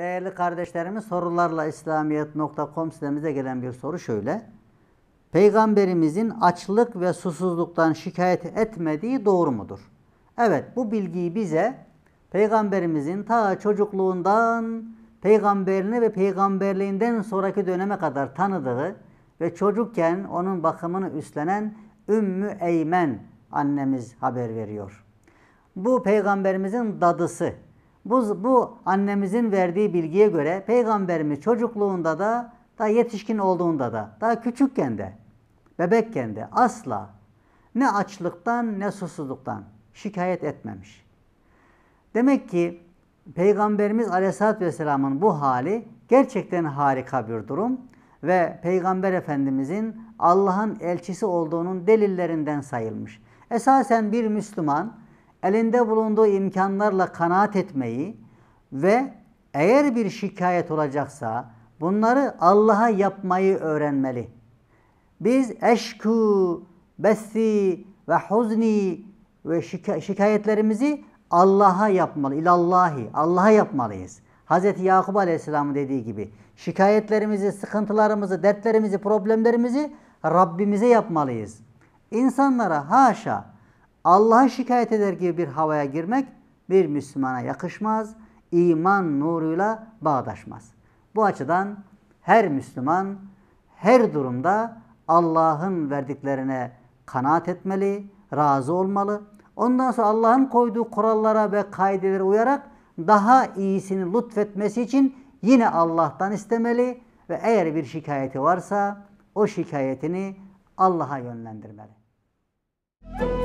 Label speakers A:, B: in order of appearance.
A: Değerli kardeşlerimiz sorularla İslamiyet.com sitemize gelen bir soru şöyle. Peygamberimizin açlık ve susuzluktan şikayet etmediği doğru mudur? Evet bu bilgiyi bize Peygamberimizin ta çocukluğundan peygamberini ve peygamberliğinden sonraki döneme kadar tanıdığı ve çocukken onun bakımını üstlenen Ümmü Eymen annemiz haber veriyor. Bu peygamberimizin dadısı bu, bu annemizin verdiği bilgiye göre peygamberimiz çocukluğunda da daha yetişkin olduğunda da daha küçükken de bebekken de asla ne açlıktan ne susuzluktan şikayet etmemiş. Demek ki Peygamberimiz Aleyhisselatü Vesselam'ın bu hali gerçekten harika bir durum ve Peygamber Efendimizin Allah'ın elçisi olduğunun delillerinden sayılmış. Esasen bir Müslüman elinde bulunduğu imkanlarla kanaat etmeyi ve eğer bir şikayet olacaksa bunları Allah'a yapmayı öğrenmeli. Biz eşku, besi ve huzni ve şika şikayetlerimizi Allah'a yapmalı. İlallahi, Allah'a yapmalıyız. Hz. Yakup Aleyhisselam'ın dediği gibi şikayetlerimizi, sıkıntılarımızı, dertlerimizi, problemlerimizi Rabbimize yapmalıyız. İnsanlara haşa Allah'a şikayet eder gibi bir havaya girmek bir Müslümana yakışmaz, iman nuruyla bağdaşmaz. Bu açıdan her Müslüman her durumda Allah'ın verdiklerine kanaat etmeli, razı olmalı. Ondan sonra Allah'ın koyduğu kurallara ve kaidelere uyarak daha iyisini lütfetmesi için yine Allah'tan istemeli ve eğer bir şikayeti varsa o şikayetini Allah'a yönlendirmeli. Müzik